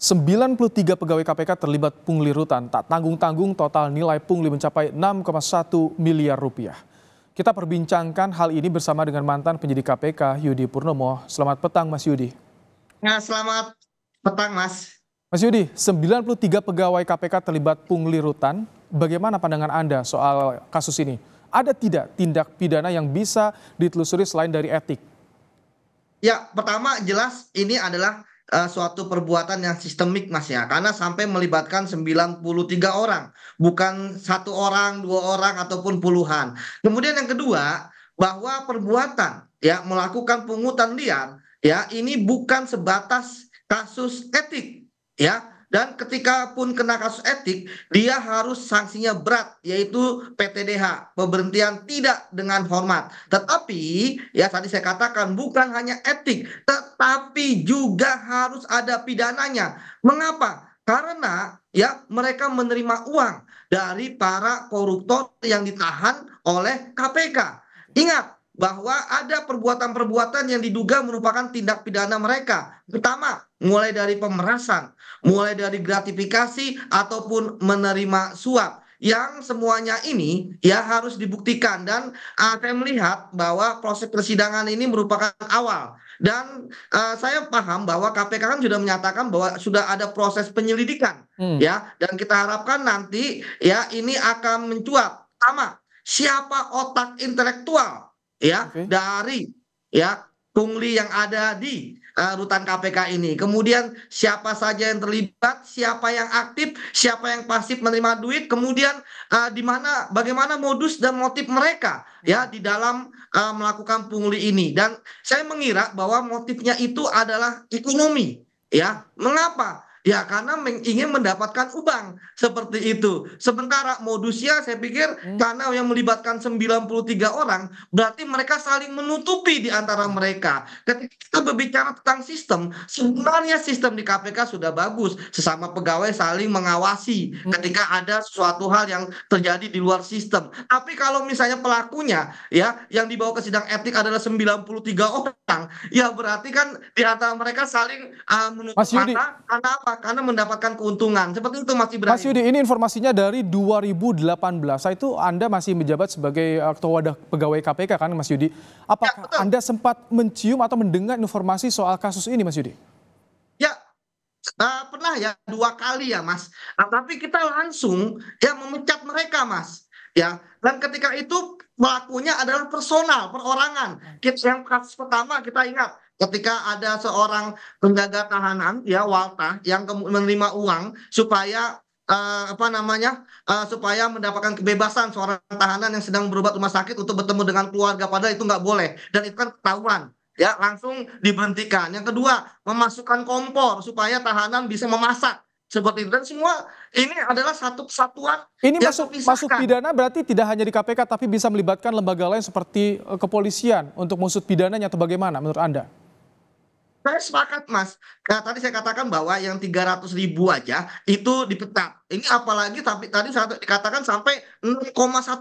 93 pegawai KPK terlibat pungli rutan Tak tanggung-tanggung total nilai pungli mencapai 6,1 miliar rupiah. Kita perbincangkan hal ini bersama dengan mantan penyidik KPK Yudi Purnomo. Selamat petang Mas Yudi. Nah, selamat petang Mas. Mas Yudi, 93 pegawai KPK terlibat pungli rutan. Bagaimana pandangan Anda soal kasus ini? Ada tidak tindak pidana yang bisa ditelusuri selain dari etik? Ya, pertama jelas ini adalah Eh, suatu perbuatan yang sistemik mas ya karena sampai melibatkan 93 orang bukan satu orang dua orang ataupun puluhan kemudian yang kedua bahwa perbuatan ya melakukan pungutan liar ya ini bukan sebatas kasus etik ya dan ketika pun kena kasus etik dia harus sanksinya berat yaitu PTDH pemberhentian tidak dengan hormat tetapi ya tadi saya katakan bukan hanya etik tetapi juga harus ada pidananya mengapa karena ya mereka menerima uang dari para koruptor yang ditahan oleh KPK ingat bahwa ada perbuatan-perbuatan yang diduga merupakan tindak pidana mereka. Pertama, mulai dari pemerasan, mulai dari gratifikasi ataupun menerima suap yang semuanya ini ya harus dibuktikan dan uh, saya melihat bahwa proses persidangan ini merupakan awal dan uh, saya paham bahwa KPK kan sudah menyatakan bahwa sudah ada proses penyelidikan hmm. ya dan kita harapkan nanti ya ini akan mencuat sama siapa otak intelektual ya dari ya pungli yang ada di eh, rutan KPK ini. Kemudian siapa saja yang terlibat, siapa yang aktif, siapa yang pasif menerima duit, kemudian uh, di mana bagaimana modus dan motif mereka ya hmm. di dalam uh, melakukan pungli ini. Dan saya mengira bahwa motifnya itu adalah ekonomi, ya. Mengapa? Ya karena ingin mendapatkan uang seperti itu. Sementara modusnya saya pikir hmm. karena yang melibatkan 93 orang berarti mereka saling menutupi di antara mereka. Ketika kita berbicara tentang sistem, sebenarnya sistem di KPK sudah bagus. Sesama pegawai saling mengawasi hmm. ketika ada suatu hal yang terjadi di luar sistem. Tapi kalau misalnya pelakunya ya yang dibawa ke sidang etik adalah 93 orang, ya berarti kan di antara mereka saling uh, ah, menutupi mata karena apa? apa karena mendapatkan keuntungan. Seperti itu masih Ibrahim. Mas Yudi, ini informasinya dari 2018. Saya itu Anda masih menjabat sebagai eh, ketua wadah pegawai KPK kan Mas Yudi. Apakah ya, Anda sempat mencium atau mendengar informasi soal kasus ini Mas Yudi? Ya, uh, pernah ya dua kali ya Mas. Nah, tapi kita langsung ya memecat mereka Mas. Ya, dan ketika itu pelakunya adalah personal, perorangan. Kita, yang kasus pertama kita ingat ketika ada seorang penjaga tahanan ya walta yang menerima uang supaya uh, apa namanya uh, supaya mendapatkan kebebasan seorang tahanan yang sedang berobat rumah sakit untuk bertemu dengan keluarga padahal itu nggak boleh dan itu kan ketahuan ya langsung diberhentikan yang kedua memasukkan kompor supaya tahanan bisa memasak seperti itu dan semua ini adalah satu kesatuan ini masuk masuk pidana berarti tidak hanya di KPK tapi bisa melibatkan lembaga lain seperti eh, kepolisian untuk musut pidananya atau bagaimana menurut anda saya sepakat mas. Nah, tadi saya katakan bahwa yang 300 ribu aja itu dipecat. Ini apalagi tapi tadi saya dikatakan sampai 6,1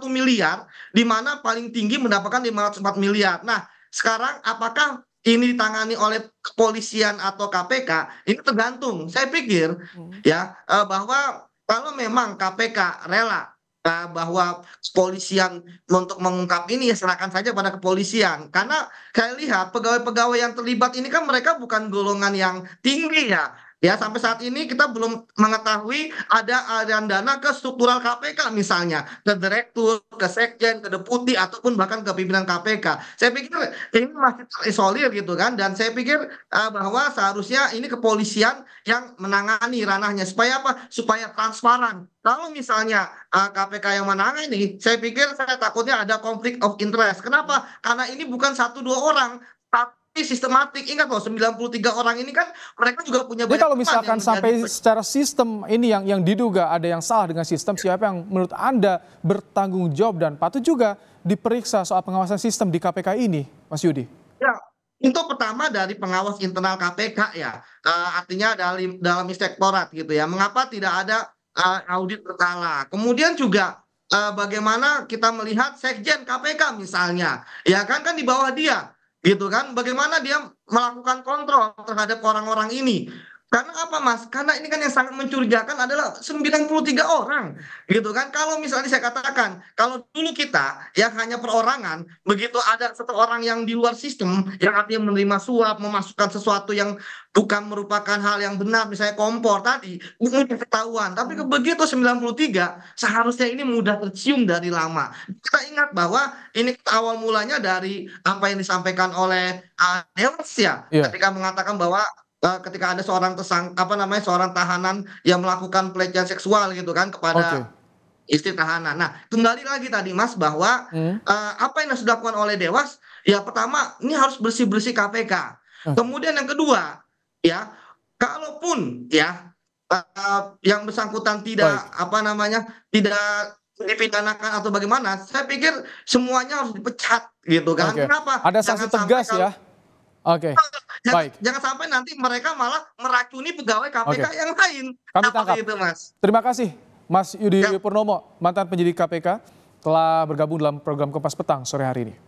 miliar, di mana paling tinggi mendapatkan 504 miliar. Nah, sekarang apakah ini ditangani oleh kepolisian atau KPK? Ini tergantung. Saya pikir hmm. ya eh, bahwa kalau memang KPK rela Ah, bahwa kepolisian untuk mengungkap ini ya serahkan saja pada kepolisian karena saya lihat pegawai pegawai yang terlibat ini kan mereka bukan golongan yang tinggi ya Ya sampai saat ini kita belum mengetahui ada aliran dana ke struktural KPK misalnya ke direktur, ke sekjen, ke deputi ataupun bahkan ke pimpinan KPK. Saya pikir ini masih terisolir gitu kan dan saya pikir uh, bahwa seharusnya ini kepolisian yang menangani ranahnya supaya apa? Supaya transparan. Kalau misalnya uh, eh, KPK yang menangani, ini, saya pikir saya takutnya ada konflik of interest. Kenapa? Karena ini bukan satu dua orang, tapi sistematik. Ingat loh 93 orang ini kan mereka juga punya Jadi kalau misalkan sampai menjadi... secara sistem ini yang yang diduga ada yang salah dengan sistem siapa yang menurut Anda bertanggung jawab dan patut juga diperiksa soal pengawasan sistem di KPK ini, Mas Yudi? Ya, itu pertama dari pengawas internal KPK ya. Uh, artinya dari dalam inspektorat gitu ya. Mengapa tidak ada uh, audit berkala? Kemudian juga uh, bagaimana kita melihat sekjen KPK misalnya, ya kan kan di bawah dia gitu kan bagaimana dia melakukan kontrol terhadap orang orang ini karena apa mas? Karena ini kan yang sangat mencurigakan adalah 93 orang gitu kan. Kalau misalnya saya katakan, kalau dulu kita yang hanya perorangan, begitu ada satu orang yang di luar sistem, yang artinya menerima suap, memasukkan sesuatu yang bukan merupakan hal yang benar, misalnya kompor tadi, ini ketahuan. Tapi begitu 93, seharusnya ini mudah tercium dari lama. Kita ingat bahwa ini awal mulanya dari apa yang disampaikan oleh uh, ya, yeah. ketika mengatakan bahwa Eh, ketika ada seorang tesang apa namanya seorang tahanan yang melakukan pelecehan seksual gitu kan kepada okay istri tahanan. Nah, kembali lagi tadi Mas bahwa hmm. uh, apa yang sudah dilakukan oleh Dewas? Ya pertama, ini harus bersih-bersih KPK. Hmm. Kemudian yang kedua, ya, kalaupun ya uh, yang bersangkutan tidak Baik. apa namanya? tidak dipidanakan atau bagaimana, saya pikir semuanya harus dipecat gitu kan. Okay. Kenapa? Ada sanksi tegas ya. Oke. Okay. Jangan, Baik. jangan sampai nanti mereka malah meracuni pegawai KPK okay. yang lain. Kami tangkap. Itu, Mas. Terima kasih Mas Yudi ya. Purnomo, mantan penyidik KPK telah bergabung dalam program Kompas Petang sore hari ini.